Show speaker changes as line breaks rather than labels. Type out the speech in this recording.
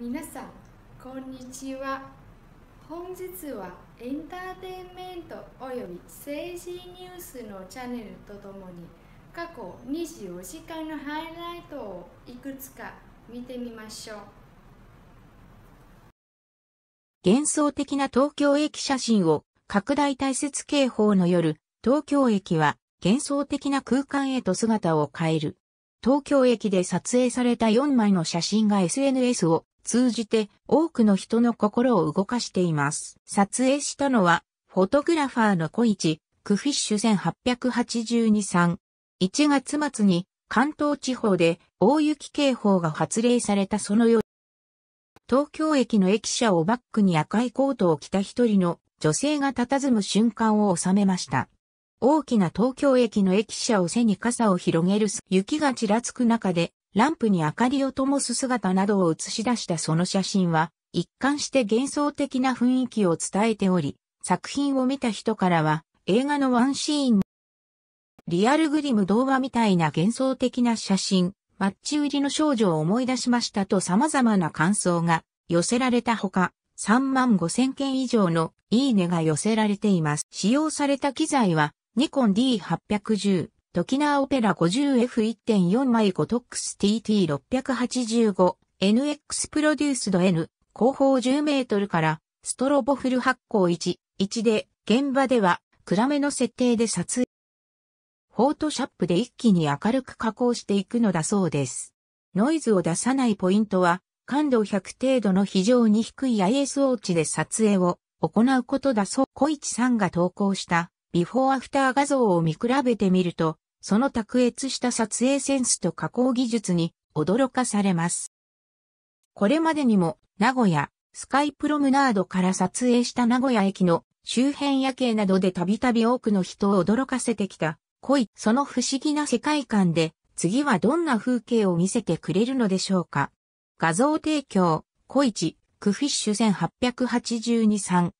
皆さんこんにちは本日はエンターテインメントおよび政治ニュースのチャンネルとともに過去24時間のハイライトをいくつか見てみましょう
幻想的な東京駅写真を拡大大雪警報の夜東京駅は幻想的な空間へと姿を変える東京駅で撮影された4枚の写真が SNS を通じて多くの人の心を動かしています。撮影したのは、フォトグラファーの小市、クフィッシュ1882 3 1月末に関東地方で大雪警報が発令されたその夜、東京駅の駅舎をバックに赤いコートを着た一人の女性が佇む瞬間を収めました。大きな東京駅の駅舎を背に傘を広げる雪がちらつく中でランプに明かりを灯す姿などを映し出したその写真は、一貫して幻想的な雰囲気を伝えており、作品を見た人からは、映画のワンシーン、リアルグリム童話みたいな幻想的な写真、マッチ売りの少女を思い出しましたと様々な感想が寄せられたほか、3万5千件以上のいいねが寄せられています。使用された機材は、ニコン D810、トキナーオペラ 50F1.4 マイコトックス TT685 NX プロデュースド N 後方10メートルからストロボフル発光1、1で現場では暗めの設定で撮影。フォートシャップで一気に明るく加工していくのだそうです。ノイズを出さないポイントは感度100程度の非常に低い ISO 値で撮影を行うことだそう。小市さんが投稿したビフォーアフター画像を見比べてみると、その卓越した撮影センスと加工技術に驚かされます。これまでにも名古屋、スカイプロムナードから撮影した名古屋駅の周辺夜景などでたびたび多くの人を驚かせてきた恋、その不思議な世界観で次はどんな風景を見せてくれるのでしょうか。画像提供、小市、クフィッシュ1 8 8 2 3